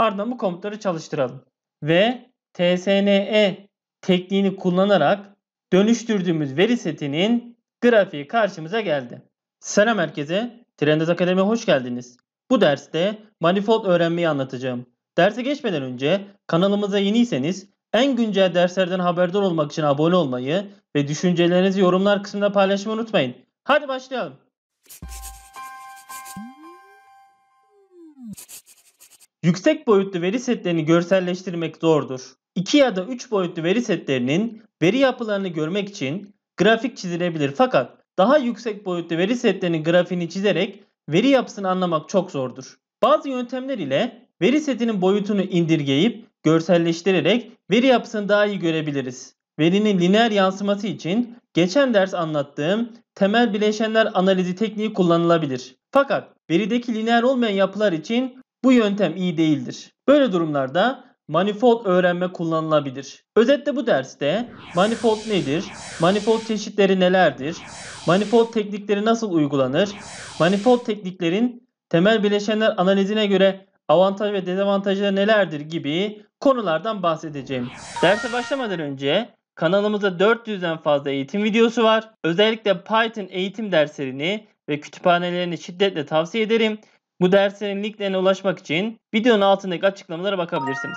Ardından bu komutları çalıştıralım. Ve TSNE tekniğini kullanarak dönüştürdüğümüz veri setinin grafiği karşımıza geldi. Selam herkese. Trendes Akademi'ye hoş geldiniz. Bu derste manifold öğrenmeyi anlatacağım. Derse geçmeden önce kanalımıza yeniyseniz en güncel derslerden haberdar olmak için abone olmayı ve düşüncelerinizi yorumlar kısmında paylaşmayı unutmayın. Hadi başlayalım. Yüksek boyutlu veri setlerini görselleştirmek zordur. 2 ya da 3 boyutlu veri setlerinin veri yapılarını görmek için grafik çizilebilir fakat daha yüksek boyutlu veri setlerinin grafiğini çizerek veri yapısını anlamak çok zordur. Bazı yöntemler ile veri setinin boyutunu indirgeyip görselleştirerek veri yapısını daha iyi görebiliriz. Verinin lineer yansıması için geçen ders anlattığım temel bileşenler analizi tekniği kullanılabilir. Fakat verideki lineer olmayan yapılar için bu yöntem iyi değildir. Böyle durumlarda manifold öğrenme kullanılabilir. Özetle bu derste manifold nedir? Manifold çeşitleri nelerdir? Manifold teknikleri nasıl uygulanır? Manifold tekniklerin temel bileşenler analizine göre avantaj ve dezavantajları nelerdir gibi konulardan bahsedeceğim. Derse başlamadan önce kanalımızda 400'den fazla eğitim videosu var. Özellikle Python eğitim derslerini ve kütüphanelerini şiddetle tavsiye ederim. Bu derslerin linklerine ulaşmak için videonun altındaki açıklamalara bakabilirsiniz.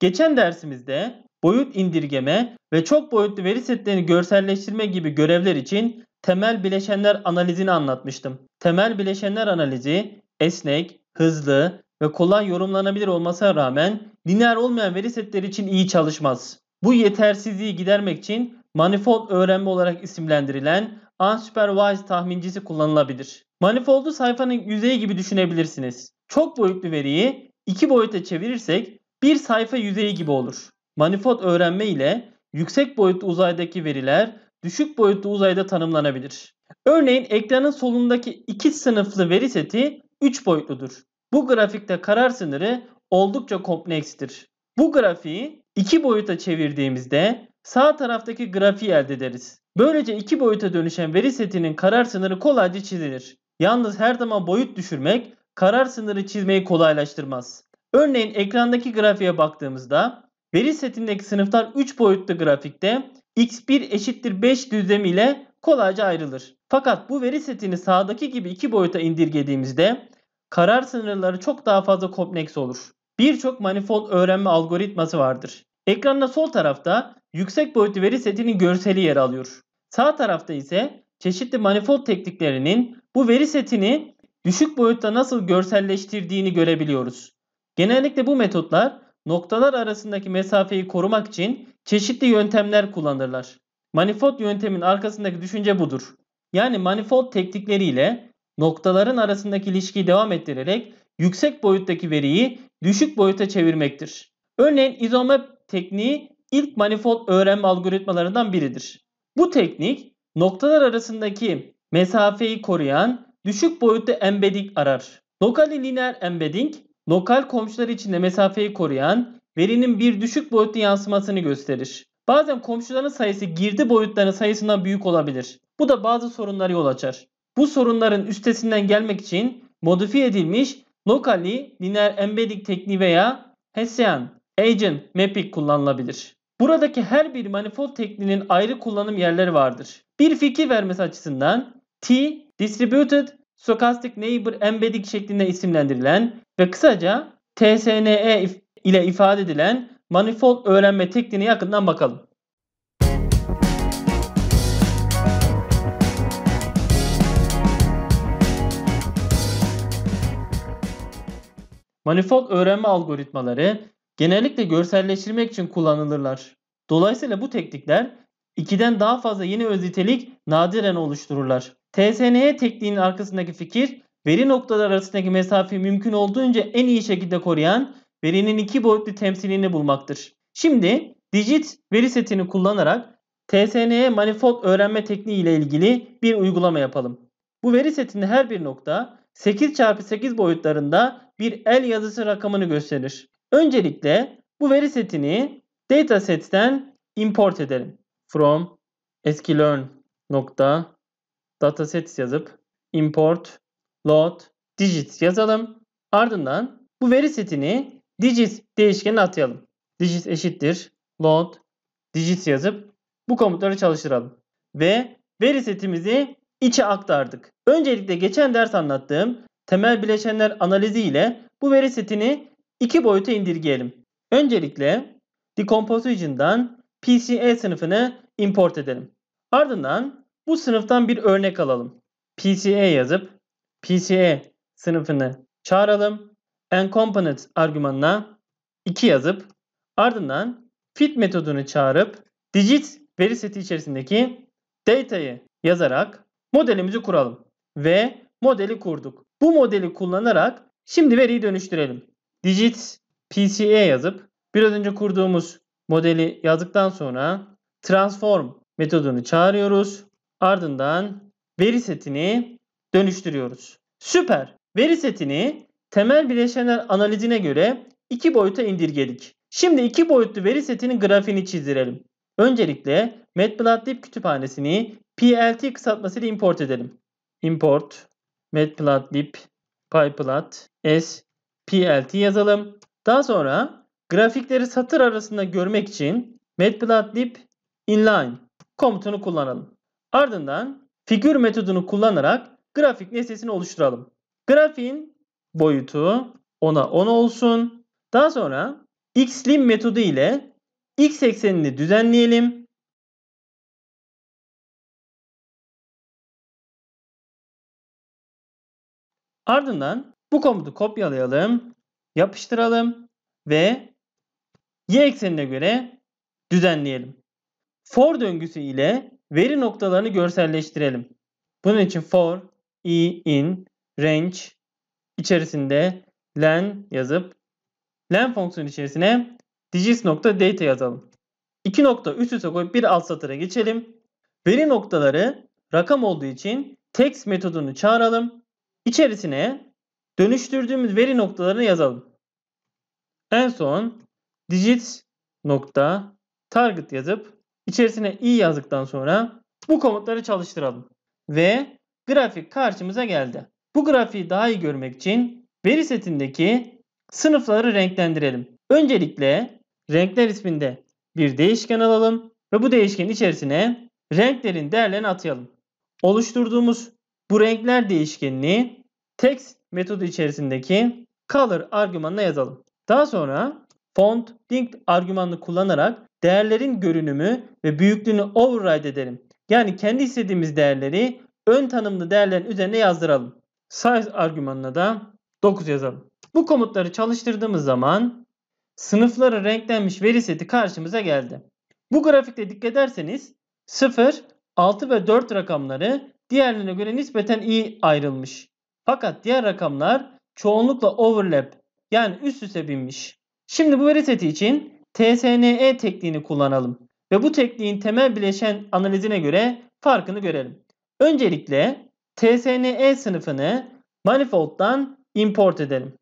Geçen dersimizde boyut indirgeme ve çok boyutlu veri setlerini görselleştirme gibi görevler için temel bileşenler analizini anlatmıştım. Temel bileşenler analizi esnek, hızlı ve kolay yorumlanabilir olmasına rağmen lineer olmayan veri setleri için iyi çalışmaz. Bu yetersizliği gidermek için manifold öğrenme olarak isimlendirilen unsupervised tahmincisi kullanılabilir. Manifoldu sayfanın yüzeyi gibi düşünebilirsiniz. Çok boyutlu veriyi iki boyuta çevirirsek bir sayfa yüzeyi gibi olur. Manifold öğrenme ile yüksek boyutlu uzaydaki veriler düşük boyutlu uzayda tanımlanabilir. Örneğin ekranın solundaki iki sınıflı veri seti 3 boyutludur. Bu grafikte karar sınırı oldukça komplekstir. Bu grafiği İki boyuta çevirdiğimizde sağ taraftaki grafiği elde ederiz. Böylece iki boyuta dönüşen veri setinin karar sınırı kolayca çizilir. Yalnız her zaman boyut düşürmek karar sınırı çizmeyi kolaylaştırmaz. Örneğin ekrandaki grafiğe baktığımızda veri setindeki sınıflar 3 boyutlu grafikte x1 eşittir 5 düzlemi ile kolayca ayrılır. Fakat bu veri setini sağdaki gibi iki boyuta indirgediğimizde karar sınırları çok daha fazla kompleks olur birçok manifold öğrenme algoritması vardır. Ekranda sol tarafta yüksek boyutlu veri setinin görseli yer alıyor. Sağ tarafta ise çeşitli manifold tekniklerinin bu veri setini düşük boyutta nasıl görselleştirdiğini görebiliyoruz. Genellikle bu metotlar noktalar arasındaki mesafeyi korumak için çeşitli yöntemler kullanırlar. Manifold yöntemin arkasındaki düşünce budur. Yani manifold teknikleriyle noktaların arasındaki ilişkiyi devam ettirerek yüksek boyuttaki veriyi düşük boyuta çevirmektir. Örneğin izomap tekniği ilk manifold öğrenme algoritmalarından biridir. Bu teknik noktalar arasındaki mesafeyi koruyan düşük boyutta embedding arar. Lokal lineer embedding lokal komşular içinde mesafeyi koruyan verinin bir düşük boyutta yansımasını gösterir. Bazen komşuların sayısı girdi boyutlarının sayısından büyük olabilir. Bu da bazı sorunları yol açar. Bu sorunların üstesinden gelmek için modifiye edilmiş Locally lineer embedding tekniği veya Hessian agent mapping kullanılabilir. Buradaki her bir manifold tekniğinin ayrı kullanım yerleri vardır. Bir fikir vermesi açısından T distributed stochastic neighbor embedding şeklinde isimlendirilen ve kısaca TSNE ile ifade edilen manifold öğrenme tekniğine yakından bakalım. Manifold öğrenme algoritmaları genellikle görselleştirmek için kullanılırlar. Dolayısıyla bu teknikler ikiden daha fazla yeni öz nitelik nadiren oluştururlar. TSNE tekniğinin arkasındaki fikir veri noktaları arasındaki mesafeyi mümkün olduğunca en iyi şekilde koruyan verinin iki boyutlu temsilini bulmaktır. Şimdi Digit veri setini kullanarak TSNE manifold öğrenme tekniği ile ilgili bir uygulama yapalım. Bu veri setinde her bir nokta 8 çarpı 8 boyutlarında bir el yazısı rakamını gösterir. Öncelikle bu veri setini dataset'ten import edelim. From sklearn nokta datasets yazıp import load digits yazalım. Ardından bu veri setini digits değişkenine atayalım. Digits eşittir load digits yazıp bu komutları çalıştıralım. Ve veri setimizi içe aktardık. Öncelikle geçen ders anlattığım temel bileşenler analizi ile bu veri setini iki boyuta indirgeyelim. Öncelikle Decomposition'dan PCA sınıfını import edelim. Ardından bu sınıftan bir örnek alalım. PCA yazıp PCA sınıfını çağıralım. And component argümanına 2 yazıp ardından fit metodunu çağırıp digit veri seti içerisindeki data'yı yazarak modelimizi kuralım ve modeli kurduk. Bu modeli kullanarak şimdi veriyi dönüştürelim. Digit PCA e yazıp biraz önce kurduğumuz modeli yazdıktan sonra transform metodunu çağırıyoruz. Ardından veri setini dönüştürüyoruz. Süper. Veri setini temel bileşenler analizine göre iki boyuta indirgedik. Şimdi iki boyutlu veri setinin grafiğini çizdirelim. Öncelikle matplotlib kütüphanesini PLT kısaltmasıyla import edelim import matplotlib pyplot s plt yazalım. Daha sonra grafikleri satır arasında görmek için matplotlib inline komutunu kullanalım. Ardından figür metodunu kullanarak grafik nesnesini oluşturalım. Grafiğin boyutu 10'a 10 olsun. Daha sonra xlim metodu ile x eksenini düzenleyelim Ardından bu komutu kopyalayalım, yapıştıralım ve y eksenine göre düzenleyelim. For döngüsü ile veri noktalarını görselleştirelim. Bunun için for, i, in, range içerisinde len yazıp len fonksiyonu içerisine digits.data yazalım. İki nokta üst üste koyup bir alt satıra geçelim. Veri noktaları rakam olduğu için text metodunu çağıralım İçerisine dönüştürdüğümüz veri noktalarını yazalım. En son digit nokta target yazıp içerisine i yazdıktan sonra bu komutları çalıştıralım. Ve grafik karşımıza geldi. Bu grafiği daha iyi görmek için veri setindeki sınıfları renklendirelim. Öncelikle renkler isminde bir değişken alalım ve bu değişkenin içerisine renklerin değerlerini atayalım. Oluşturduğumuz bu renkler değişkenini text metodu içerisindeki color argümanına yazalım. Daha sonra font link argümanını kullanarak değerlerin görünümü ve büyüklüğünü override edelim. Yani kendi istediğimiz değerleri ön tanımlı değerlerin üzerine yazdıralım. Size argümanına da 9 yazalım. Bu komutları çalıştırdığımız zaman sınıfları renklenmiş veri seti karşımıza geldi. Bu grafikte dikkat ederseniz 0, 6 ve 4 rakamları diğerlerine göre nispeten iyi ayrılmış. Fakat diğer rakamlar çoğunlukla overlap yani üst üste binmiş. Şimdi bu veri seti için TSNE tekniğini kullanalım ve bu tekniğin temel bileşen analizine göre farkını görelim. Öncelikle TSNE sınıfını manifold'dan import edelim.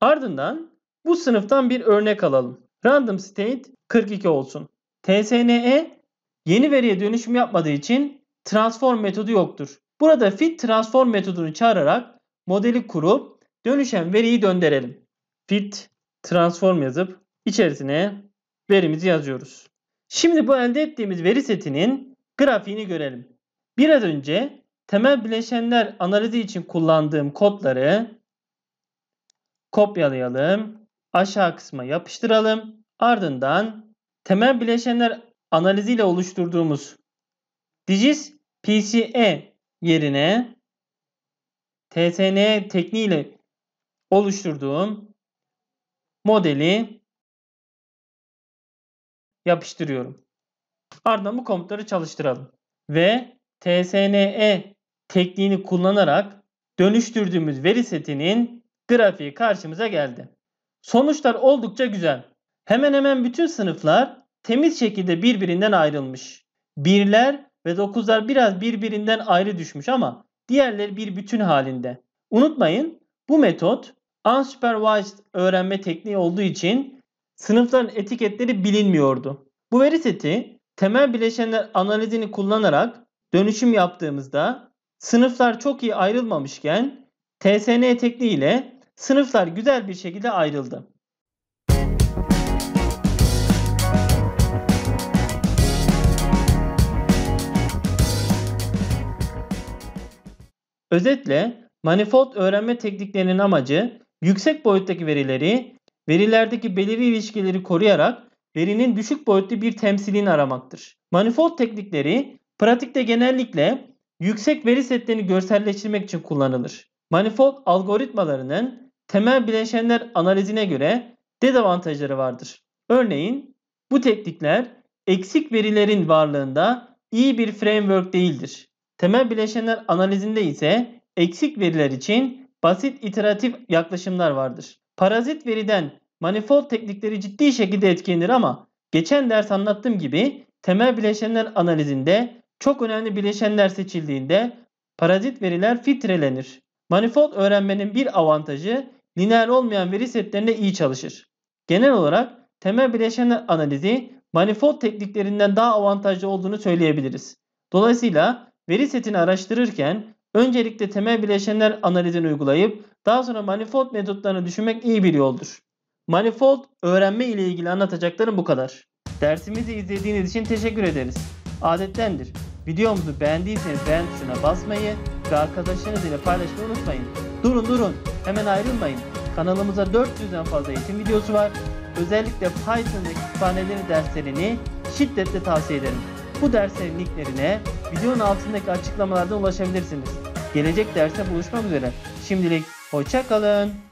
Ardından bu sınıftan bir örnek alalım. Random state 42 olsun. TSNE yeni veriye dönüşüm yapmadığı için transform metodu yoktur. Burada fit transform metodunu çağırarak modeli kurup dönüşen veriyi döndürelim. Fit transform yazıp içerisine verimizi yazıyoruz. Şimdi bu elde ettiğimiz veri setinin grafiğini görelim. Biraz önce temel bileşenler analizi için kullandığım kodları kopyalayalım. Aşağı kısma yapıştıralım. Ardından temel bileşenler analiziyle oluşturduğumuz Diyeceğiz PCE yerine TTN tekniğiyle oluşturduğum modeli yapıştırıyorum. Ardından bu komutları çalıştıralım. Ve TSNE tekniğini kullanarak dönüştürdüğümüz veri setinin grafiği karşımıza geldi. Sonuçlar oldukça güzel. Hemen hemen bütün sınıflar temiz şekilde birbirinden ayrılmış. Birler ve 9'lar biraz birbirinden ayrı düşmüş ama diğerleri bir bütün halinde. Unutmayın bu metot unsupervised öğrenme tekniği olduğu için sınıfların etiketleri bilinmiyordu. Bu veri seti temel bileşenler analizini kullanarak dönüşüm yaptığımızda sınıflar çok iyi ayrılmamışken TSN tekniği ile sınıflar güzel bir şekilde ayrıldı. Özetle manifold öğrenme tekniklerinin amacı yüksek boyuttaki verileri verilerdeki belirli ilişkileri koruyarak verinin düşük boyutlu bir temsilini aramaktır. Manifold teknikleri pratikte genellikle yüksek veri setlerini görselleştirmek için kullanılır. Manifold algoritmalarının temel bileşenler analizine göre dezavantajları vardır. Örneğin bu teknikler eksik verilerin varlığında iyi bir framework değildir. Temel bileşenler analizinde ise eksik veriler için basit iteratif yaklaşımlar vardır. Parazit veriden manifold teknikleri ciddi şekilde etkilenir ama geçen ders anlattığım gibi temel bileşenler analizinde çok önemli bileşenler seçildiğinde parazit veriler filtrelenir. Manifold öğrenmenin bir avantajı lineer olmayan veri setlerinde iyi çalışır. Genel olarak temel bileşenler analizi manifold tekniklerinden daha avantajlı olduğunu söyleyebiliriz. Dolayısıyla veri setini araştırırken öncelikle temel bileşenler analizini uygulayıp daha sonra manifold metotlarını düşünmek iyi bir yoldur. Manifold öğrenme ile ilgili anlatacaklarım bu kadar. Dersimizi izlediğiniz için teşekkür ederiz. Adettendir. Videomuzu beğendiyseniz beğen tuşuna basmayı ve arkadaşlarınız ile paylaşmayı unutmayın. Durun durun hemen ayrılmayın. Kanalımıza 400'den fazla eğitim videosu var. Özellikle Python ve kütüphaneleri derslerini şiddetle tavsiye ederim. Bu derslerin linklerine videonun altındaki açıklamalardan ulaşabilirsiniz. Gelecek derse buluşmak üzere. Şimdilik hoşça kalın.